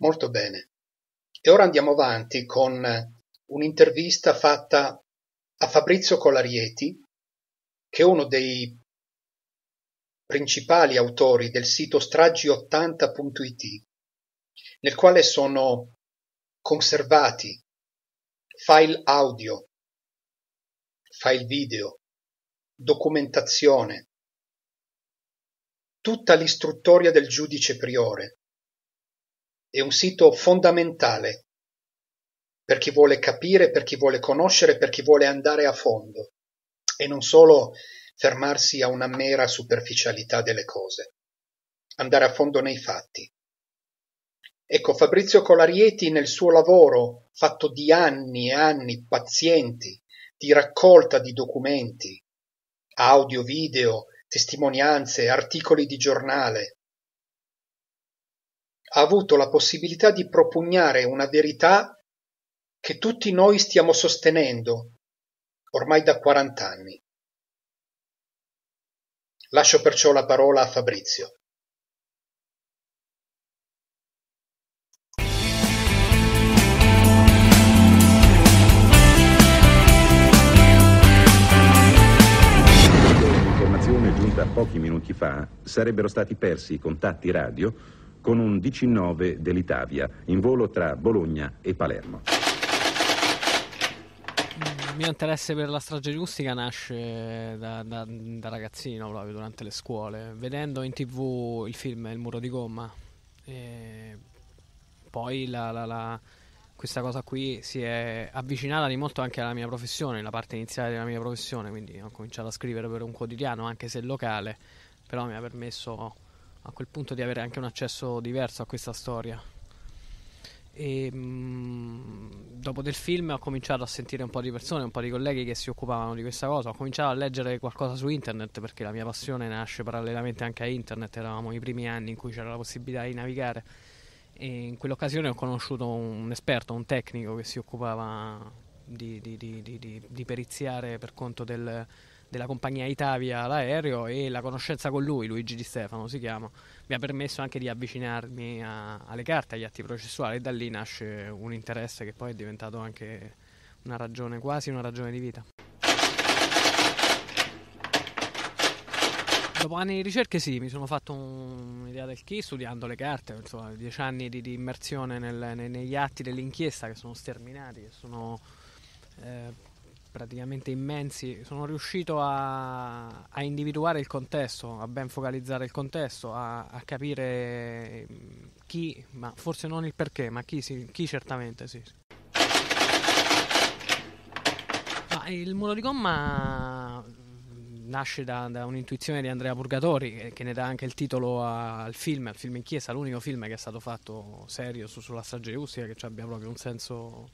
Molto bene. E ora andiamo avanti con un'intervista fatta a Fabrizio Colarieti, che è uno dei principali autori del sito stragi80.it, nel quale sono conservati file audio, file video, documentazione, tutta l'istruttoria del giudice priore, è un sito fondamentale per chi vuole capire, per chi vuole conoscere, per chi vuole andare a fondo e non solo fermarsi a una mera superficialità delle cose, andare a fondo nei fatti. Ecco, Fabrizio Colarieti nel suo lavoro, fatto di anni e anni pazienti, di raccolta di documenti, audio, video, testimonianze, articoli di giornale, ha avuto la possibilità di propugnare una verità che tutti noi stiamo sostenendo ormai da 40 anni. Lascio perciò la parola a Fabrizio. Informazione giunta pochi minuti fa sarebbero stati persi i contatti radio con un 19 dell'Italia in volo tra Bologna e Palermo. Il mio interesse per la strage rustica nasce da, da, da ragazzino, proprio durante le scuole, vedendo in tv il film Il muro di gomma. E poi la, la, la, questa cosa qui si è avvicinata di molto anche alla mia professione, la parte iniziale della mia professione, quindi ho cominciato a scrivere per un quotidiano, anche se locale, però mi ha permesso a quel punto di avere anche un accesso diverso a questa storia. E, ehm, dopo del film ho cominciato a sentire un po' di persone, un po' di colleghi che si occupavano di questa cosa, ho cominciato a leggere qualcosa su internet perché la mia passione nasce parallelamente anche a internet, eravamo i primi anni in cui c'era la possibilità di navigare e in quell'occasione ho conosciuto un esperto, un tecnico che si occupava di, di, di, di, periziare per conto del, della compagnia Itavia l'aereo e la conoscenza con lui, Luigi Di Stefano si chiama, mi ha permesso anche di avvicinarmi a, alle carte, agli atti processuali e da lì nasce un interesse che poi è diventato anche una ragione, quasi una ragione di vita. Dopo anni di ricerche sì, mi sono fatto un'idea del chi studiando le carte, insomma, dieci anni di, di immersione nel, ne, negli atti dell'inchiesta che sono sterminati, che sono eh, praticamente immensi, sono riuscito a, a, individuare il contesto, a ben focalizzare il contesto, a, a capire mm, chi, ma forse non il perché, ma chi, sì, chi certamente sì. Ma il muro di gomma mm, nasce da, da, un'intuizione di Andrea Purgatori eh, che ne dà anche il titolo al film, al film in chiesa, l'unico film che è stato fatto serio su, sulla strage russica che abbia proprio un senso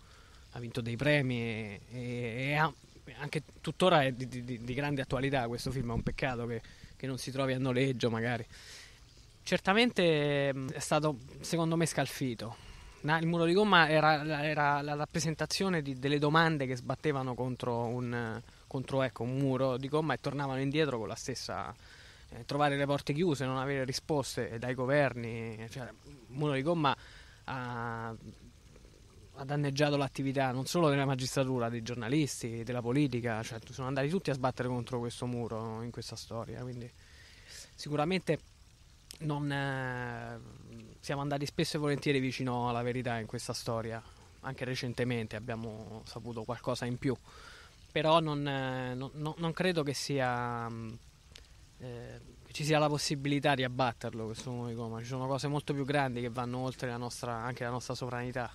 ha vinto dei premi e, e, e ha, anche tuttora è di, di, di, grande attualità questo film, è un peccato che, che non si trovi a noleggio magari. Certamente mm, è stato secondo me scalfito, il muro di gomma era, era la rappresentazione di, delle domande che sbattevano contro, un, contro ecco, un, muro di gomma e tornavano indietro con la stessa eh, trovare le porte chiuse, non avere risposte dai governi. Cioè, il muro di gomma ha ha danneggiato l'attività non solo della magistratura, dei giornalisti, della politica, cioè sono andati tutti a sbattere contro questo muro in questa storia, quindi sicuramente non, eh, siamo andati spesso e volentieri vicino alla verità in questa storia, anche recentemente abbiamo saputo qualcosa in più, però non, eh, non, non credo che sia... Mm, eh, ci sia la possibilità di abbatterlo questo nuovo coma, ci sono cose molto più grandi che vanno oltre la nostra, anche la nostra sovranità.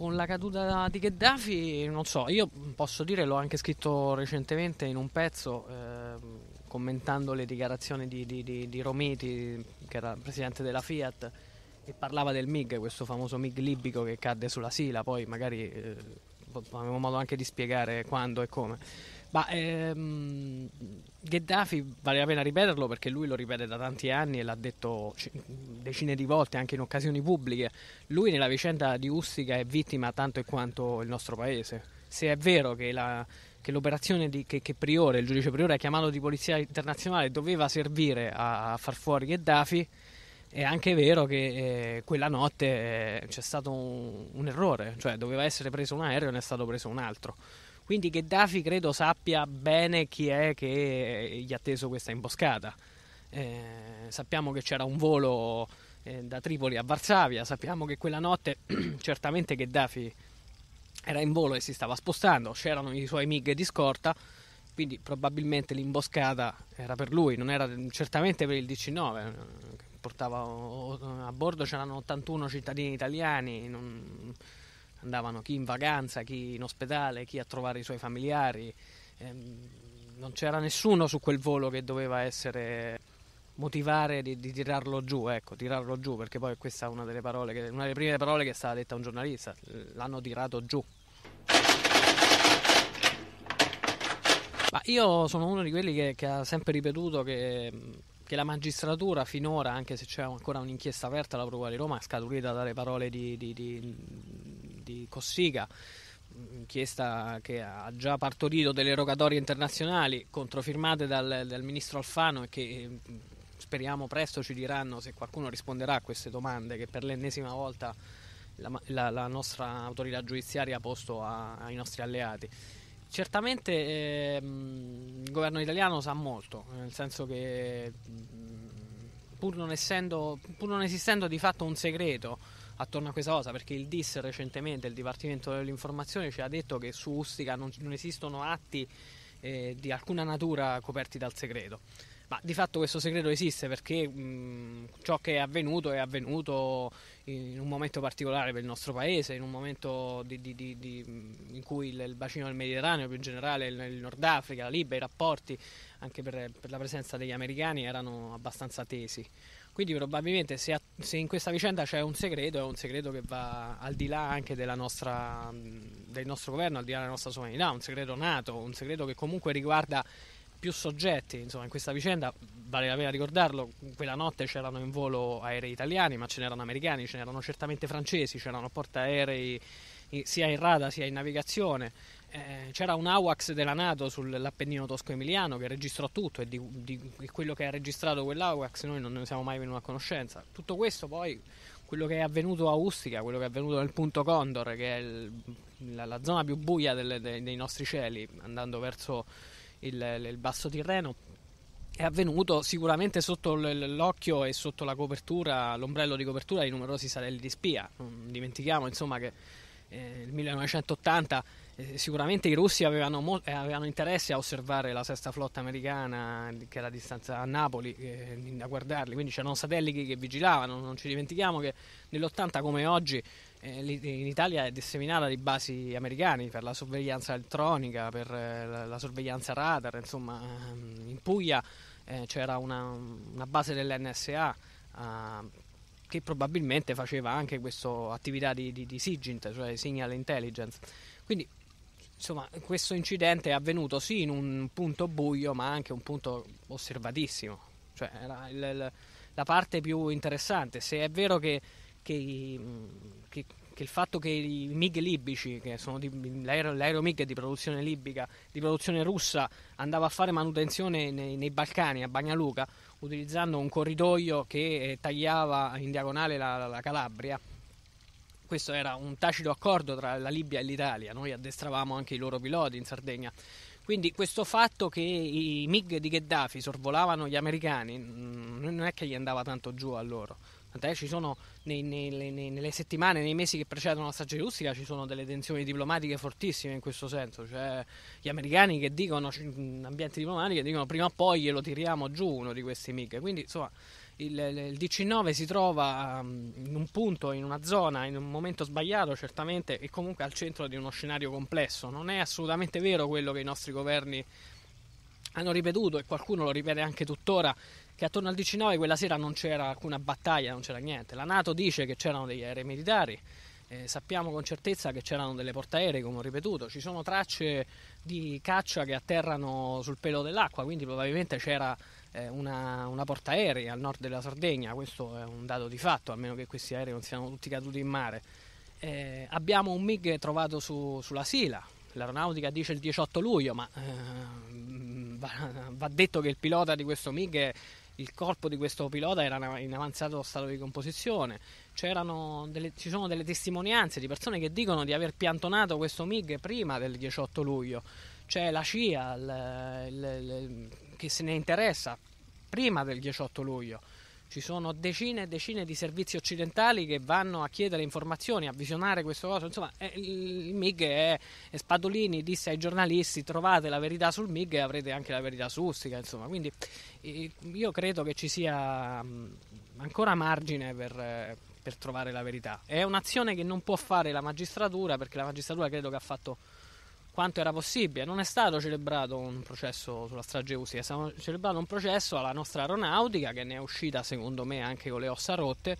con la caduta di Gheddafi, non so, io posso dire, l'ho anche scritto recentemente in un pezzo, eh, commentando le dichiarazioni di, di, di, di, Romiti, che era presidente della Fiat, e parlava del MIG, questo famoso MIG libico che cadde sulla Sila, poi magari eh, avevamo modo anche di spiegare quando e come. Ma ehm, Gheddafi vale la pena ripeterlo perché lui lo ripete da tanti anni e l'ha detto decine di volte anche in occasioni pubbliche. Lui nella vicenda di Ustica è vittima tanto e quanto il nostro paese. Se è vero che, la, che l'operazione di, che, che, Priore, il giudice Priore ha chiamato di polizia internazionale doveva servire a, a far fuori Gheddafi, è anche vero che eh, quella notte eh, c'è stato un, un errore, cioè doveva essere preso un aereo e ne è stato preso un altro. Quindi Gheddafi credo sappia bene chi è che gli ha teso questa imboscata. Eh, sappiamo che c'era un volo eh, da Tripoli a Varsavia, sappiamo che quella notte certamente Gheddafi era in volo e si stava spostando, c'erano i suoi MIG di scorta, quindi probabilmente l'imboscata era per lui, non era certamente per il DC-9, eh, portava a bordo c'erano 81 cittadini italiani, non, andavano chi in vacanza, chi in ospedale, chi a trovare i suoi familiari. Ehm, non c'era nessuno su quel volo che doveva essere motivare di, di, tirarlo giù, ecco, tirarlo giù, perché poi questa è una delle parole, che, una delle prime parole che è stata detta a un giornalista, l'hanno tirato giù. Ma io sono uno di quelli che, che ha sempre ripetuto che, che, la magistratura finora, anche se c'è ancora un'inchiesta aperta alla Procura di Roma, è scaturita dalle parole di, di, di di Cossiga, inchiesta che ha già partorito delle rogatorie internazionali controfirmate dal, dal ministro Alfano e che eh, speriamo presto ci diranno se qualcuno risponderà a queste domande che per l'ennesima volta la, la, la nostra autorità giudiziaria ha posto a, ai nostri alleati. Certamente eh, il governo italiano sa molto, nel senso che mm, pur non, essendo, pur non esistendo di fatto un segreto, attorno a questa cosa, perché il DIS recentemente, il Dipartimento dell'Informazione, ci ha detto che su Ustica non, non esistono atti eh, di alcuna natura coperti dal segreto. Ma di fatto questo segreto esiste perché mh, ciò che è avvenuto è avvenuto in un momento particolare per il nostro paese, in un momento di, di, di, in cui il, il, bacino del Mediterraneo, più in generale il, il Nord Africa, la Libia, i rapporti anche per, per la presenza degli americani erano abbastanza tesi. Quindi probabilmente se, se in questa vicenda c'è un segreto, è un segreto che va al di là anche nostra, del nostro governo, al di là della nostra sovranità, un segreto nato, un segreto che comunque riguarda più soggetti. Insomma, in questa vicenda vale la pena ricordarlo. Quella notte c'erano in volo aerei italiani, ma ce n'erano americani, ce n'erano certamente francesi, c'erano portaerei sia in rada sia in navigazione. Eh, c'era un AWACS della Nato sull'Appennino Tosco-Emiliano che registrò tutto e di, di, quello che ha registrato quell'AWACS noi non ne siamo mai venuti a conoscenza. Tutto questo poi, quello che è avvenuto a Ustica, quello che è avvenuto nel punto Condor, che è il, la, la, zona più buia delle, dei, dei, nostri cieli, andando verso il, il basso Tirreno, è avvenuto sicuramente sotto l'occhio e sotto la copertura, l'ombrello di copertura di numerosi satelliti di spia. Non dimentichiamo insomma che eh, il 1980 eh, sicuramente i russi avevano, mo- eh, avevano, interesse a osservare la sesta flotta americana che era a distanza a Napoli, eh, a guardarli, quindi c'erano satelliti che vigilavano, non ci dimentichiamo che nell'80 come oggi eh, in Italia è disseminata di basi americane per la sorveglianza elettronica, per la sorveglianza radar, insomma ehm, in Puglia c'era una, una base dell'NSA ah, che probabilmente faceva anche questa attività di, di, di SIGINT, cioè Signal Intelligence. Quindi insomma, questo incidente è avvenuto sì in un punto buio, ma anche un punto osservatissimo. Cioè, la, la, la parte più interessante. Se è vero che, che, che, che il fatto che i MiG libici, che sono di, l'aereo, l'aereo MiG di produzione libica, di produzione russa, andava a fare manutenzione nei, nei Balcani, a Bagnaluca, utilizzando un corridoio che eh, tagliava in diagonale la, la Calabria questo era un tacito accordo tra la Libia e l'Italia, noi addestravamo anche i loro piloti in Sardegna. Quindi questo fatto che i MiG di Gheddafi sorvolavano gli americani mm, non è che gli andava tanto giù a loro. Tant'è ci sono nei, nei, nei, nelle settimane, nei mesi che precedono la strage russica, ci sono delle tensioni diplomatiche fortissime in questo senso. Cioè, gli americani che dicono, mm, ambienti diplomatici, che dicono prima o poi glielo tiriamo giù uno di questi MiG. Quindi insomma il, il DC9 si trova um, in un punto, in una zona, in un momento sbagliato certamente e comunque al centro di uno scenario complesso. Non è assolutamente vero quello che i nostri governi hanno ripetuto e qualcuno lo ripete anche tuttora che attorno al 19 quella sera non c'era alcuna battaglia, non c'era niente. La Nato dice che c'erano degli aerei militari, eh, sappiamo con certezza che c'erano delle portaerei, come ho ripetuto, ci sono tracce di caccia che atterrano sul pelo dell'acqua, quindi probabilmente c'era eh, una, una portaerei al nord della Sardegna, questo è un dato di fatto, a meno che questi aerei non siano tutti caduti in mare. Eh, abbiamo un MIG trovato su, sulla Sila, l'aeronautica dice il 18 luglio, ma eh, va, va, detto che il pilota di questo MIG, il corpo di questo pilota era in avanzato stato di composizione, delle, ci sono delle testimonianze di persone che dicono di aver piantonato questo MIG prima del 18 luglio, c'è la CIA, il, il, il chi se ne interessa prima del 18 luglio. Ci sono decine e decine di servizi occidentali che vanno a chiedere informazioni, a visionare questo coso. Insomma, il MIG è, è Spadolini disse ai giornalisti: trovate la verità sul MIG e avrete anche la verità su Ustica. Insomma, quindi io credo che ci sia ancora margine per, per trovare la verità. È un'azione che non può fare la magistratura, perché la magistratura credo che ha fatto quanto era possibile. Non è stato celebrato un processo sulla strage USA, è stato celebrato un processo alla nostra aeronautica che ne è uscita secondo me anche con le ossa rotte,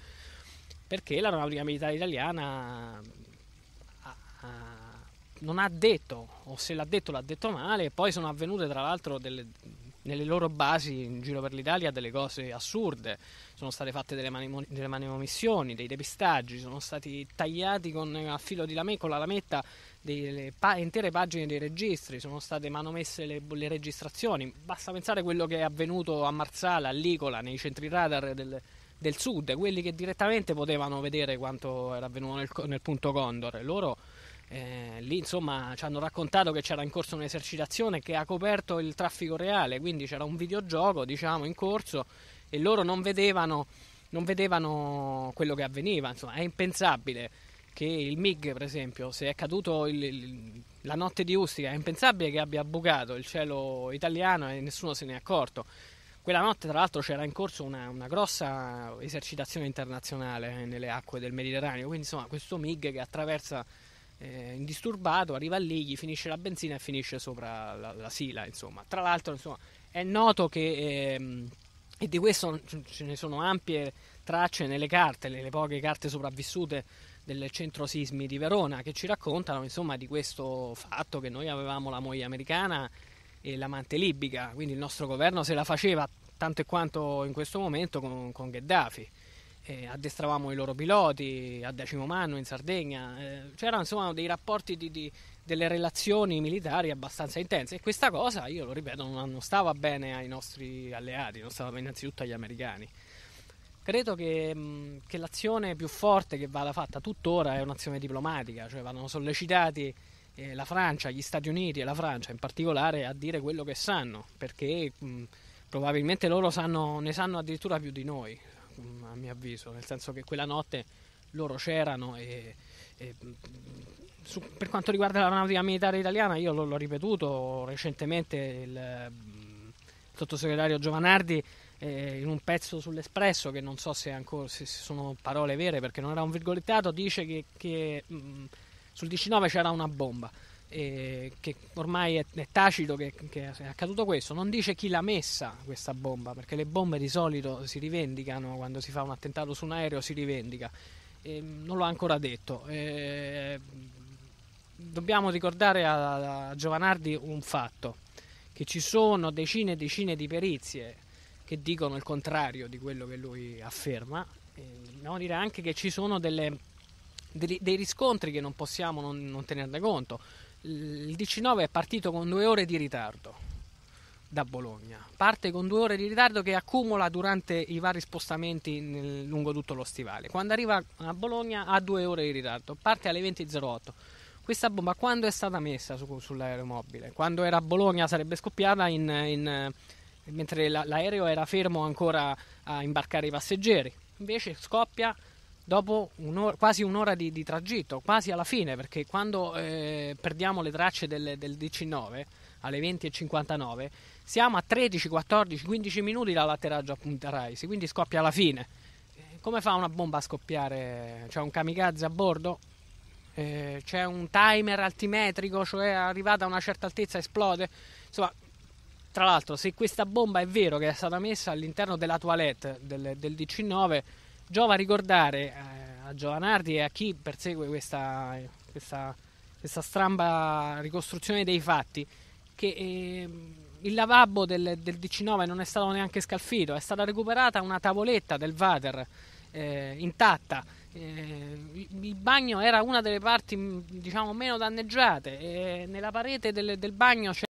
perché l'aeronautica militare italiana ha, ha, non ha detto, o se l'ha detto l'ha detto male, e poi sono avvenute tra l'altro delle nelle loro basi in giro per l'Italia delle cose assurde, sono state fatte delle, manomissioni, dei depistaggi, sono stati tagliati con, a filo di lame, con la lametta delle pa- intere pagine dei registri, sono state manomesse le, le, registrazioni, basta pensare a quello che è avvenuto a Marsala, a Licola, nei centri radar del, del sud, quelli che direttamente potevano vedere quanto era avvenuto nel, nel punto Condor, loro eh, lì insomma ci hanno raccontato che c'era in corso un'esercitazione che ha coperto il traffico reale, quindi c'era un videogioco diciamo in corso e loro non vedevano, non vedevano quello che avveniva, insomma è impensabile che il MIG per esempio se è caduto il, il, la notte di Ustica è impensabile che abbia bucato il cielo italiano e nessuno se ne è accorto. Quella notte, tra l'altro, c'era in corso una, una, grossa esercitazione internazionale eh, nelle acque del Mediterraneo, quindi insomma questo MIG che attraversa eh, indisturbato, arriva lì, gli finisce la benzina e finisce sopra la, la sila, insomma. Tra l'altro, insomma, è noto che, ehm, e di questo ce ne sono ampie tracce nelle carte, nelle poche carte sopravvissute del centro sismi di Verona, che ci raccontano, insomma, di questo fatto che noi avevamo la moglie americana e l'amante libica, quindi il nostro governo se la faceva tanto e quanto in questo momento con, con Gheddafi eh, addestravamo i loro piloti a decimo manno in Sardegna, eh, c'erano insomma dei rapporti di, di, delle relazioni militari abbastanza intense e questa cosa, io lo ripeto, non, non stava bene ai nostri alleati, non stava bene innanzitutto agli americani. Credo che, mm, che l'azione più forte che vada fatta tuttora è un'azione diplomatica, cioè vanno sollecitati eh, la Francia, gli Stati Uniti e la Francia in particolare a dire quello che sanno, perché mh, mm, probabilmente loro sanno, ne sanno addirittura più di noi. Mm, a mio avviso, nel senso che quella notte loro c'erano e, e su, per quanto riguarda la l'aeronautica militare italiana io l'ho, l'ho ripetuto recentemente il, il mm, sottosegretario Giovanardi eh, in un pezzo sull'Espresso che non so se, ancora, se sono parole vere perché non era un virgolettato dice che, che mh, mm, sul 19 c'era una bomba eh, che ormai è, è tacito che, che, è accaduto questo, non dice chi l'ha messa questa bomba, perché le bombe di solito si rivendicano quando si fa un attentato su un aereo, si rivendica. Eh, non l'ho ancora detto. Eh, dobbiamo ricordare a, a Giovanardi un fatto, che ci sono decine e decine di perizie che dicono il contrario di quello che lui afferma. dobbiamo dire anche che ci sono delle dei, riscontri che non possiamo non, non tenerne conto il 19 è partito con due ore di ritardo da Bologna. Parte con due ore di ritardo che accumula durante i vari spostamenti nel, lungo tutto lo stivale. Quando arriva a Bologna ha due ore di ritardo, parte alle 20.08. Questa bomba quando è stata messa su, sull'aeromobile? Quando era a Bologna sarebbe scoppiata in, in, mentre la, l'aereo era fermo ancora a imbarcare i passeggeri. Invece scoppia dopo un'ora, quasi un'ora di, di, tragitto, quasi alla fine, perché quando eh, perdiamo le tracce del, del 19 alle 20.59 siamo a 13, 14, 15 minuti dall'atterraggio a Punta Raisi, quindi scoppia alla fine. Eh, come fa una bomba a scoppiare? C'è un kamikaze a bordo? Eh, c'è un timer altimetrico, cioè arrivata a una certa altezza esplode? Insomma, tra l'altro, se questa bomba è vero che è stata messa all'interno della toilette del, del 19 Giova ricordare eh, a Giovanardi e a chi persegue questa, questa, questa stramba ricostruzione dei fatti che eh, il lavabo del, del, DC9 non è stato neanche scalfito, è stata recuperata una tavoletta del Vater eh, intatta. Eh, il bagno era una delle parti diciamo meno danneggiate nella parete del, del bagno c'è